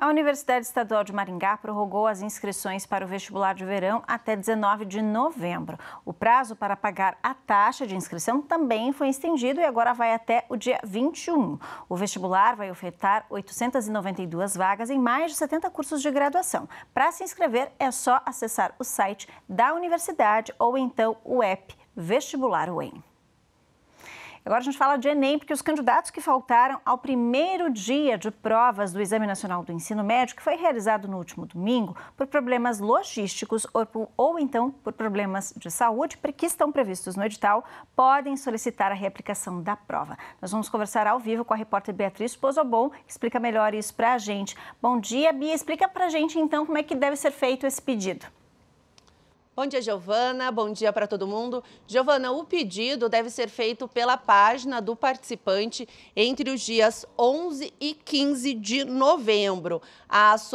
A Universidade Estadual de Maringá prorrogou as inscrições para o vestibular de verão até 19 de novembro. O prazo para pagar a taxa de inscrição também foi estendido e agora vai até o dia 21. O vestibular vai ofertar 892 vagas em mais de 70 cursos de graduação. Para se inscrever, é só acessar o site da universidade ou então o app Vestibular UEM. Agora a gente fala de Enem, porque os candidatos que faltaram ao primeiro dia de provas do Exame Nacional do Ensino Médio, que foi realizado no último domingo, por problemas logísticos ou, ou então por problemas de saúde que estão previstos no edital, podem solicitar a reaplicação da prova. Nós vamos conversar ao vivo com a repórter Beatriz Pozobon, que explica melhor isso para a gente. Bom dia, Bia. Explica para a gente, então, como é que deve ser feito esse pedido. Bom dia, Giovana. Bom dia para todo mundo. Giovana, o pedido deve ser feito pela página do participante entre os dias 11 e 15 de novembro. As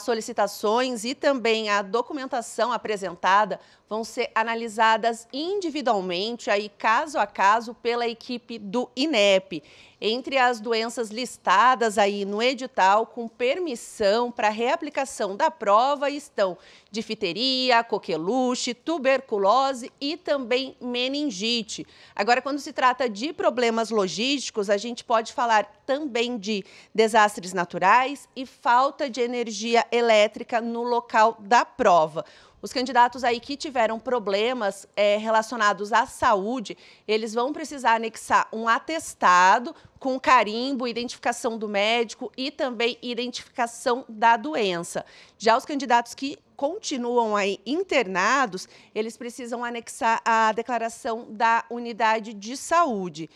solicitações e também a documentação apresentada vão ser analisadas individualmente, aí caso a caso, pela equipe do INEP. Entre as doenças listadas aí no edital com permissão para reaplicação da prova estão difteria, coqueluche, buche, tuberculose e também meningite. Agora, quando se trata de problemas logísticos, a gente pode falar também de desastres naturais e falta de energia elétrica no local da prova. Os candidatos aí que tiveram problemas é, relacionados à saúde, eles vão precisar anexar um atestado com carimbo, identificação do médico e também identificação da doença. Já os candidatos que continuam aí internados, eles precisam anexar a declaração da unidade de saúde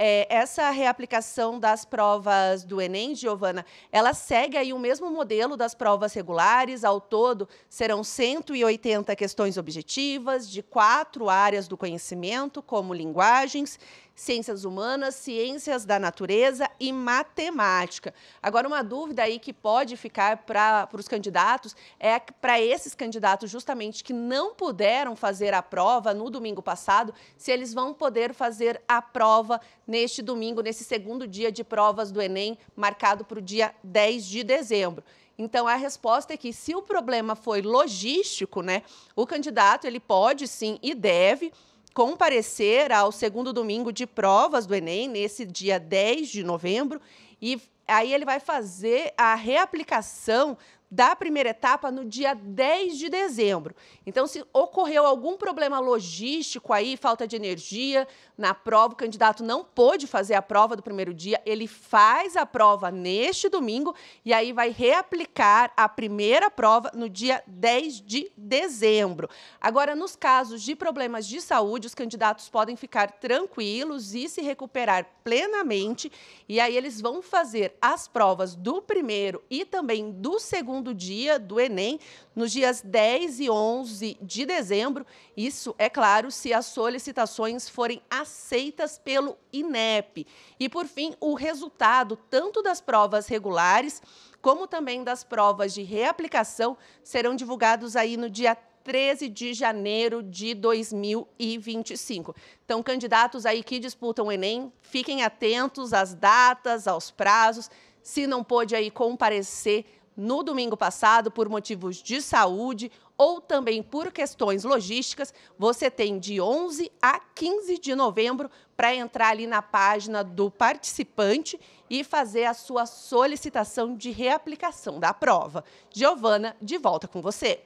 é, essa reaplicação das provas do Enem, Giovana, ela segue aí o mesmo modelo das provas regulares, ao todo serão 180 questões objetivas de quatro áreas do conhecimento, como linguagens, ciências humanas, ciências da natureza e matemática. Agora, uma dúvida aí que pode ficar para os candidatos é para esses candidatos, justamente, que não puderam fazer a prova no domingo passado, se eles vão poder fazer a prova neste domingo, nesse segundo dia de provas do Enem, marcado para o dia 10 de dezembro. Então a resposta é que se o problema foi logístico, né, o candidato ele pode sim e deve comparecer ao segundo domingo de provas do Enem, nesse dia 10 de novembro, e aí ele vai fazer a reaplicação da primeira etapa no dia 10 de dezembro. Então, se ocorreu algum problema logístico aí, falta de energia na prova, o candidato não pôde fazer a prova do primeiro dia, ele faz a prova neste domingo e aí vai reaplicar a primeira prova no dia 10 de dezembro. Agora, nos casos de problemas de saúde, os candidatos podem ficar tranquilos e se recuperar plenamente, e aí eles vão fazer as provas do primeiro e também do segundo segundo dia do Enem, nos dias 10 e 11 de dezembro. Isso, é claro, se as solicitações forem aceitas pelo INEP. E, por fim, o resultado tanto das provas regulares como também das provas de reaplicação serão divulgados aí no dia 13 de janeiro de 2025. Então, candidatos aí que disputam o Enem, fiquem atentos às datas, aos prazos. Se não pôde aí comparecer no domingo passado, por motivos de saúde ou também por questões logísticas, você tem de 11 a 15 de novembro para entrar ali na página do participante e fazer a sua solicitação de reaplicação da prova. Giovana, de volta com você.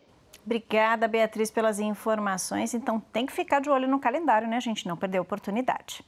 Obrigada, Beatriz, pelas informações. Então, tem que ficar de olho no calendário, né, gente? Não perder a oportunidade.